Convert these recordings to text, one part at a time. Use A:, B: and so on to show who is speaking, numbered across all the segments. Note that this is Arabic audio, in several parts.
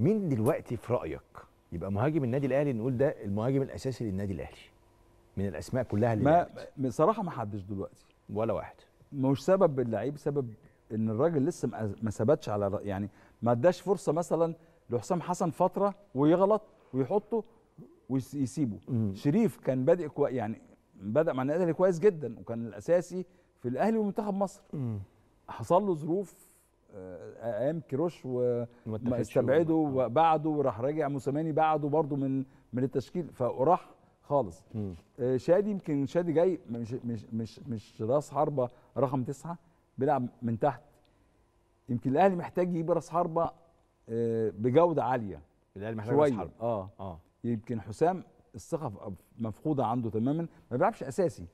A: مين دلوقتي في رايك يبقى مهاجم النادي الاهلي نقول ده المهاجم الاساسي للنادي الاهلي من الاسماء كلها اللي ما بصراحه ما حدش دلوقتي ولا واحد مش سبب اللعيب سبب ان الراجل لسه ما ثبتش على يعني ما اداش فرصه مثلا لحسام حسن فتره ويغلط ويحطه ويسيبه مم. شريف كان بادئ كوي يعني بدا مع النادي الاهلي كويس جدا وكان الاساسي في الاهلي ومنتخب مصر مم. حصل له ظروف ايام كيروش واستبعده وبعده وراح راجع موسيماني بعده برضه من من التشكيل فراح خالص آه، شادي يمكن شادي جاي مش مش مش مش راس حربه رقم تسعه بيلعب من تحت يمكن الاهلي محتاج يجيب راس حربه آه، بجوده عاليه الاهلي محتاج راس حربه اه اه يمكن حسام الثقه مفقوده عنده تماما ما بيلعبش اساسي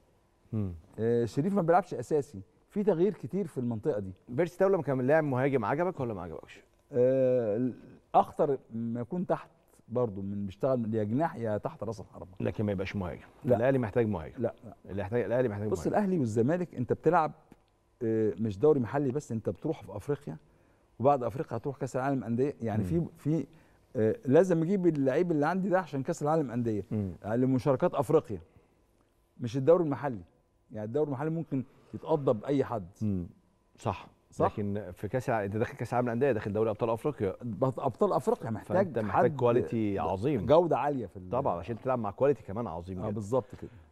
A: آه شريف ما بيلعبش اساسي في تغيير كتير في المنطقه دي تاو لما كان لاعب مهاجم عجبك ولا ما عجبكش آه اخطر ما يكون تحت برضه من بيشتغل يا جناح يا تحت راس الحربه لكن ما يبقاش مهاجم لا الاهلي محتاج مهاجم لا, اللي يحتاج الاهلي محتاج بص مهاجم. الاهلي والزمالك انت بتلعب آه، مش دوري محلي بس انت بتروح في افريقيا وبعد افريقيا هتروح كاس العالم انديه يعني في في آه، لازم اجيب اللعيب اللي عندي ده عشان كاس العالم انديه آه، لمشاركات افريقيا مش الدوري المحلي يعني الدوري المحلي ممكن يتقضى باي حد مم. صح صح لكن في كاس انت داخل كاس العالم للانديه داخل دوري ابطال افريقيا ابطال افريقيا محتاج محتاج كواليتي عظيم جوده عاليه في طبعا عشان تلعب مع كواليتي كمان عظيم اه بالظبط كده